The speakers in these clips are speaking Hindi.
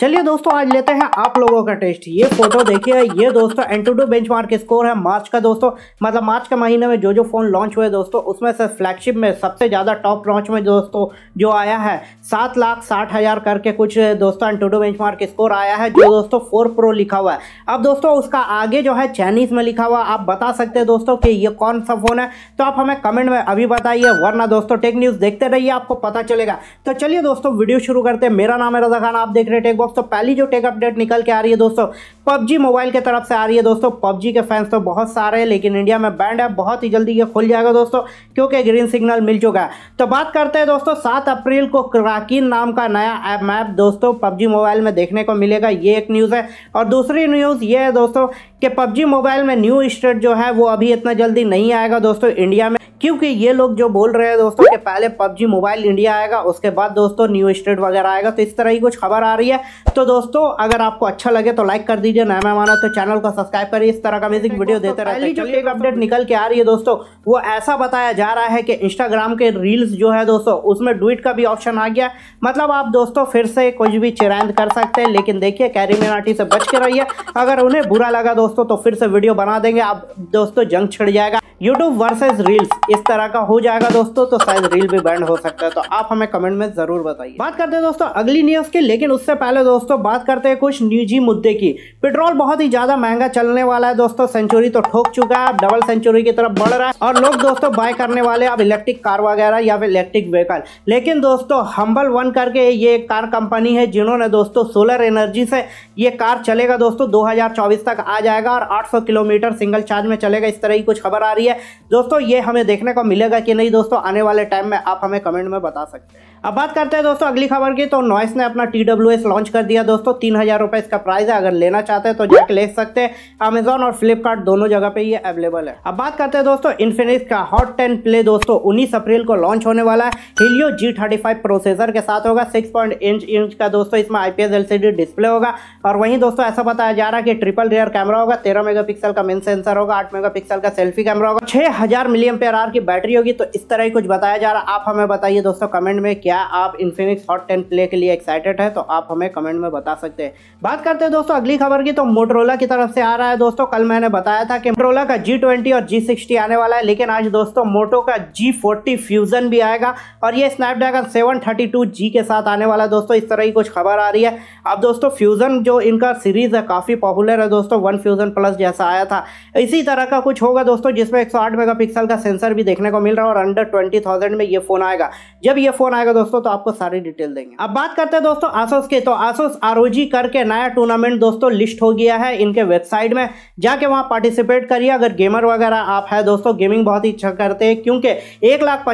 चलिए दोस्तों आज लेते हैं आप लोगों का टेस्ट ये फोटो देखिए ये दोस्तों बेंच मार्क स्कोर है मार्च का दोस्तों मतलब मार्च के महीने में जो जो फ़ोन लॉन्च हुए दोस्तों उसमें से फ्लैगशिप में सबसे ज़्यादा टॉप लॉन्च में दोस्तों जो आया है सात लाख साठ हज़ार करके कुछ दोस्तों बेंच मार्क स्कोर आया है जो दोस्तों फोर प्रो लिखा हुआ है अब दोस्तों उसका आगे जो है चाइनीज़ में लिखा हुआ आप बता सकते हैं दोस्तों कि ये कौन सा फ़ोन है तो आप हमें कमेंट में अभी बताइए वरना दोस्तों टेक न्यूज़ देखते रहिए आपको पता चलेगा तो चलिए दोस्तों वीडियो शुरू करते हैं मेरा नाम है रजा खान आप देख रहे हैं टेक दोस्तों पहली जो टेक अपडेट निकल के आ रही है दोस्तों पबजी मोबाइल की तरफ से आ रही है दोस्तों पबजी के फैंस तो बहुत सारे हैं लेकिन इंडिया में बैंड है बहुत ही जल्दी ये खुल जाएगा दोस्तों क्योंकि ग्रीन सिग्नल मिल चुका है तो बात करते हैं दोस्तों सात अप्रैल को क्राकिन नाम का नया ऐप मैप दोस्तों पबजी मोबाइल में देखने को मिलेगा ये एक न्यूज़ है और दूसरी न्यूज़ ये है दोस्तों कि पबजी मोबाइल में न्यू स्टेट जो है वो अभी इतना जल्दी नहीं आएगा दोस्तों इंडिया में क्योंकि ये लोग जो बोल रहे हैं दोस्तों कि पहले पबजी मोबाइल इंडिया आएगा उसके बाद दोस्तों न्यू स्टेट वगैरह आएगा तो इस तरह की कुछ खबर आ रही है तो दोस्तों अगर आपको अच्छा लगे तो लाइक कर दीजिए नया मेहमान तो चैनल को सब्सक्राइब करिए इस तरह का म्यूजिक वीडियो देते रहते जो एक अपडेट निकल के आ रही है दोस्तों वो ऐसा बताया जा रहा है कि इंस्टाग्राम के रील्स जो है दोस्तों उसमें ड्विट का भी ऑप्शन आ गया मतलब आप दोस्तों फिर से कुछ भी चिरांद कर सकते हैं लेकिन देखिए कैरी से बच के रहिए अगर उन्हें बुरा लगा दोस्तों तो फिर से वीडियो बना देंगे आप दोस्तों जंग छिड़ जाएगा यूट्यूब वर्सेज रील्स इस तरह का हो जाएगा दोस्तों तो शायद रील भी बैंड हो सकता है तो आप हमें कमेंट में जरूर बताइए बात करते हैं दोस्तों अगली न्यूज की लेकिन उससे पहले दोस्तों बात करते हैं कुछ निजी मुद्दे की पेट्रोल बहुत ही ज्यादा महंगा चलने वाला है दोस्तों सेंचुरी तो ठोक चुका है डबल सेंचुरी की तरफ बढ़ रहा है और लोग दोस्तों बाय करने वाले अब इलेक्ट्रिक कार वगैरह या फिर इलेक्ट्रिक व्हीकल लेकिन दोस्तों हम्बल वन करके ये कार कंपनी है जिन्होंने दोस्तों सोलर एनर्जी से ये कार चलेगा दोस्तों दो तक आ जाएगा और आठ किलोमीटर सिंगल चार्ज में चलेगा इस तरह की कुछ खबर आ रही है दोस्तों ये हमें देख देखने को मिलेगा कि नहीं दोस्तों आने वाले टाइम में आप हमें कमेंट में बता सकते हैं अब बात करते हैं दोस्तों अगली खबर की तो नॉइस ने अपना टी डब्ल्यू एस लॉन्च कर दिया दोस्तों तीन हज़ार रुपए इसका प्राइस है अगर लेना चाहते हैं तो जैक ले सकते हैं अमेजोन और फ्लिपकार्ट दोनों जगह पे ये अवेलेबल है अब बात करते हैं दोस्तों इन्फिनिक्स का हॉट टेन प्ले दोस्तों उन्नीस अप्रैल को लॉन्च होने वाला है Helio G thirty five processor के साथ होगा सिक्स पॉइंट इंच इंच का दोस्तों इसमें I P S L C D display होगा और वहीं दोस्तों ऐसा बताया जा रहा है कि ट्रिपल रेयर कैमरा होगा तेरह मेगा पिक्सल का मेन सेंसर होगा आठ मेगा पिक्सल का सेल्फी कैमरा होगा छह हज़ार मिलियम पेयर आर आर की बैटरी होगी तो इस तरह ही कुछ बताया जा रहा आप हमें बताइए दोस्तों कमेंट में क्या आप इन्फिनिक्स हॉट टेन प्ले के लिए एक्साइटेड है तो आप हमें कमेंट में बता सकते हैं बात करते हैं दोस्तों अगली खबर की तो मोटरोला की तरफ से आ रहा है दोस्तों कल मैंने बताया था कि मोटरोला का जी और जी आने वाला है लेकिन आज दोस्तों मोटो का जी फ्यूजन भी आएगा और ये स्नैपड्रैगन सेवन के साथ आने वाला है दोस्तों इस तरह की कुछ खबर आ रही है अब दोस्तों फ्यूजन जो इनका सीरीज है काफ़ी पॉपुलर है दोस्तों वन फ्यूजन प्लस जैसा आया था इसी तरह का कुछ होगा दोस्तों जिसमें एक सौ आठ मेगापिक्सल का सेंसर भी देखने को मिल रहा है और अंडर ट्वेंटी थाउजेंड में ये फोन आएगा जब ये फोन आएगा दोस्तों तो आपको सारी डिटेल देंगे अब बात करते हैं दोस्तों आसोस के तो आसोस आरोजी करके नया टूर्नामेंट दोस्तों लिस्ट हो गया है इनके वेबसाइट में जाके वहाँ पार्टिसिपेट करिए अगर गेमर वगैरह आप है दोस्तों गेमिंग बहुत ही अच्छा करते हैं क्योंकि एक लाख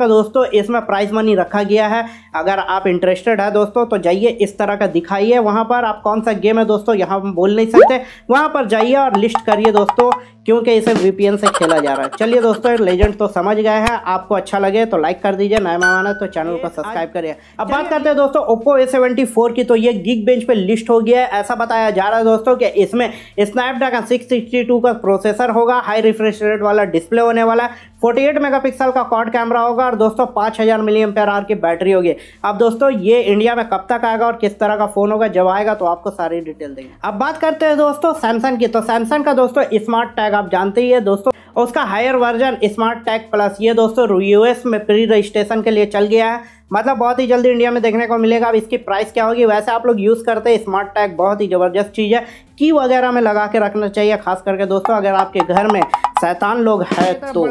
का दोस्तों इसमें प्राइज मनी रखा गया है अगर आप इंटरेस्टेड है दोस्तों तो जाइए इस तरह का दिखाइए वहाँ पर आप कौन सा गेम है दोस्तों यहाँ बोल नहीं सकते वहाँ पर जाइए और लिस्ट करिए दोस्तों क्योंकि इसे वीपीएन से खेला जा रहा है चलिए दोस्तों लेजेंड तो समझ गए हैं आपको अच्छा लगे तो लाइक कर दीजिए नया मेहमान है तो चैनल को सब्सक्राइब करिए अब बात करते हैं दोस्तों ओप्पो ए सेवेंटी फोर की तो ये गिग बेंच पे लिस्ट हो गया है ऐसा बताया जा रहा है दोस्तों कि इसमें स्नैपड्रैगन सिक्स सिक्सटी टू का प्रोसेसर होगा हाई रिफ्रेश रेट वाला डिस्प्ले होने वाला है 48 मेगापिक्सल का कॉड कैमरा होगा और दोस्तों 5000 हज़ार मिलियम आर की बैटरी होगी अब दोस्तों ये इंडिया में कब तक आएगा और किस तरह का फ़ोन होगा जब आएगा तो आपको सारी डिटेल देंगे अब बात करते हैं दोस्तों सैमसंग की तो सैमसंग का दोस्तों स्मार्ट टैग आप जानते ही है दोस्तों उसका higher version smart tag plus ये दोस्तों यूएस में प्री रजिस्ट्रेशन के लिए चल गया है मतलब बहुत ही जल्दी इंडिया में देखने को मिलेगा अब इसकी प्राइस क्या होगी वैसे आप लोग यूज़ करते हैं स्मार्ट टैग बहुत ही ज़बरदस्त चीज़ है की वगैरह में लगा के रखना चाहिए खास करके दोस्तों अगर आपके घर में शैतान लोग हैं तो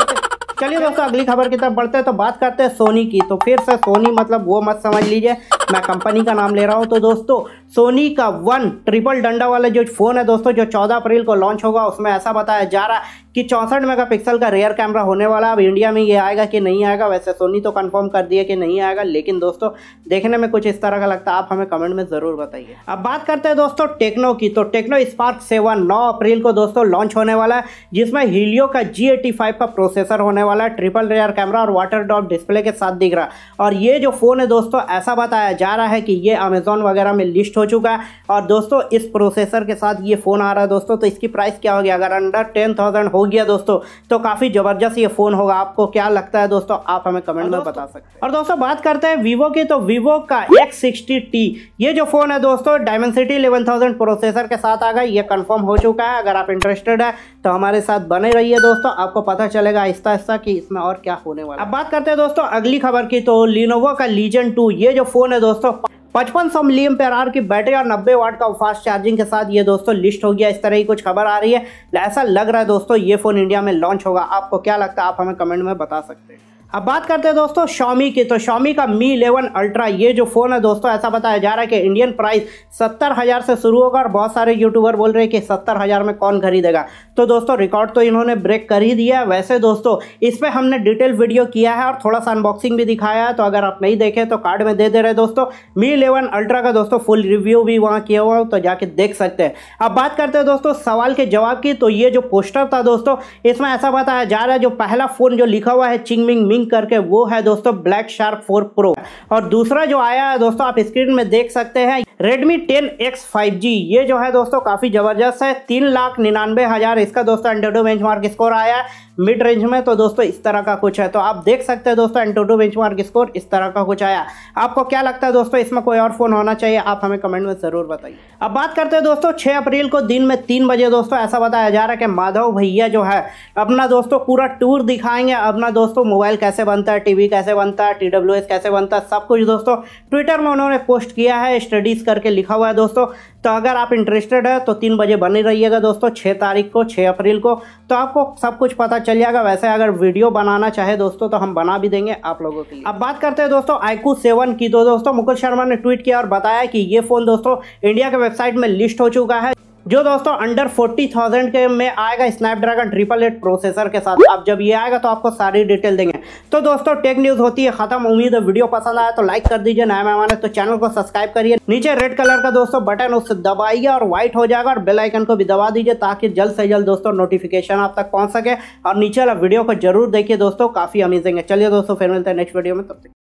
चलिए दोस्तों अगली खबर की तरफ बढ़ते हैं तो बात करते हैं सोनी की तो फिर से सोनी मतलब वो मत समझ लीजिए मैं कंपनी का नाम ले रहा हूँ तो दोस्तों सोनी का वन ट्रिपल डंडा वाला जो फ़ोन है दोस्तों जो चौदह अप्रैल को लॉन्च होगा उसमें ऐसा बताया जा रहा है कि चौंसठ मेगापिक्सल का रेयर कैमरा होने वाला अब इंडिया में ये आएगा कि नहीं आएगा वैसे सोनी तो कंफर्म कर दिया कि नहीं आएगा लेकिन दोस्तों देखने में कुछ इस तरह का लगता है आप हमें कमेंट में ज़रूर बताइए अब बात करते हैं दोस्तों टेक्नो की तो टेक्नो स्पार्क सेवन नौ अप्रैल को दोस्तों लॉन्च होने वाला है जिसमें हीलियो का जी का प्रोसेसर होने वाला है ट्रिपल रेयर कैमरा और वाटर ड्रॉप डिस्प्ले के साथ दिख रहा है और ये जो फ़ोन है दोस्तों ऐसा बताया जा रहा है कि ये अमेजोन वगैरह में लिस्ट हो चुका है और दोस्तों इस प्रोसेसर के साथ ये फ़ोन आ रहा है दोस्तों तो इसकी प्राइस क्या होगी अगर अंडर टेन हो गया दोस्तों तो काफ़ी ज़बरदस्त ये फ़ोन होगा आपको क्या लगता है दोस्तों आप हमें कमेंट में बता सकते हैं और दोस्तों बात करते हैं वीवो की तो वीवो का एक्स ये जो फ़ोन है दोस्तों डायमेंसिटी इलेवन प्रोसेसर के साथ आ गए ये कन्फर्म हो चुका है अगर आप इंटरेस्टेड है तो हमारे साथ बने रहिए दोस्तों आपको पता चलेगा आहिस्ता आहिस्ता कि इसमें और क्या होने वाला अब बात करते हैं दोस्तों अगली खबर की तो लिनोवो का लीजन टू ये जो फ़ोन है दोस्तों पचपन सौ मिलियम पेर की बैटरी और नब्बे वाट का फास्ट चार्जिंग के साथ ये दोस्तों लिस्ट हो गया इस तरह की कुछ खबर आ रही है ऐसा लग रहा है दोस्तों ये फ़ोन इंडिया में लॉन्च होगा आपको क्या लगता है आप हमें कमेंट में बता सकते हैं अब बात करते हैं दोस्तों शॉमी की तो शॉमी का मी इलेवन अल्ट्रा ये जो फ़ोन है दोस्तों ऐसा बताया जा रहा है कि इंडियन प्राइस सत्तर हज़ार से शुरू होगा और बहुत सारे यूट्यूबर बोल रहे हैं कि सत्तर हज़ार में कौन खरीदेगा तो दोस्तों रिकॉर्ड तो इन्होंने ब्रेक कर ही दिया है वैसे दोस्तों इस पर हमने डिटेल वीडियो किया है और थोड़ा सा अनबॉक्सिंग भी दिखाया है तो अगर आप नहीं देखें तो कार्ड में दे दे रहे दोस्तों मी इलेवन अल्ट्रा का दोस्तों फुल रिव्यू भी वहाँ किया हुआ तो जाके देख सकते हैं अब बात करते हैं दोस्तों सवाल के जवाब की तो ये जो पोस्टर था दोस्तों इसमें ऐसा बताया जा रहा है जो पहला फ़ोन जो लिखा हुआ है चिंगमिंग मी गेमिंग करके वो है दोस्तों ब्लैक शार्क फोर प्रो और दूसरा जो आया है दोस्तों आप स्क्रीन में देख सकते हैं एक्स 10X 5G ये जो है दोस्तों काफ़ी ज़बरदस्त है तीन लाख निन्यानवे हज़ार इसका दोस्तों एंड्रॉइड बेंच स्कोर आया है मिड रेंज में तो दोस्तों इस तरह का कुछ है तो आप देख सकते हैं दोस्तों एंटोटो बेंचमार्क स्कोर इस तरह का कुछ आया आपको क्या लगता है दोस्तों इसमें कोई और फोन होना चाहिए आप हमें कमेंट में ज़रूर बताइए अब बात करते हैं दोस्तों छः अप्रैल को दिन में तीन बजे दोस्तों ऐसा बताया जा रहा है कि माधव भैया जो है अपना दोस्तों पूरा टूर दिखाएंगे अपना दोस्तों मोबाइल कैसे बनता है टीवी कैसे बनता है टी कैसे बनता है सब कुछ दोस्तों ट्विटर में उन्होंने पोस्ट किया है स्टडीज़ करके लिखा हुआ है दोस्तों तो अगर आप इंटरेस्टेड है तो तीन बजे बने रहिएगा दोस्तों छः तारीख को छः अप्रैल को तो आपको सब कुछ पता चल जाएगा वैसे अगर वीडियो बनाना चाहे दोस्तों तो हम बना भी देंगे आप लोगों के लिए अब बात करते हैं दोस्तों आईकू सेवन की तो दोस्तों मुकुल शर्मा ने ट्वीट किया और बताया कि ये फ़ोन दोस्तों इंडिया के वेबसाइट में लिस्ट हो चुका है जो दोस्तों अंडर 40,000 के में आएगा स्नैपड्रैगन ट्रिपल एट प्रोसेसर के साथ अब जब ये आएगा तो आपको सारी डिटेल देंगे तो दोस्तों टेक न्यूज़ होती है ख़त्म उम्मीद है वीडियो पसंद आया तो लाइक कर दीजिए नया मेहमान है तो चैनल को सब्सक्राइब करिए नीचे रेड कलर का दोस्तों बटन उससे दबाइए और व्हाइट हो जाएगा और बेलाइकन को भी दबा दीजिए ताकि जल्द से जल्द दोस्तों नोटिफिकेशन आप तक पहुँच सके और नीचे वाला वीडियो को जरूर देखिए दोस्तों काफ़ी अमेजिंग है चलिए दोस्तों फिर मिलते हैं नेक्स्ट वीडियो में तब तक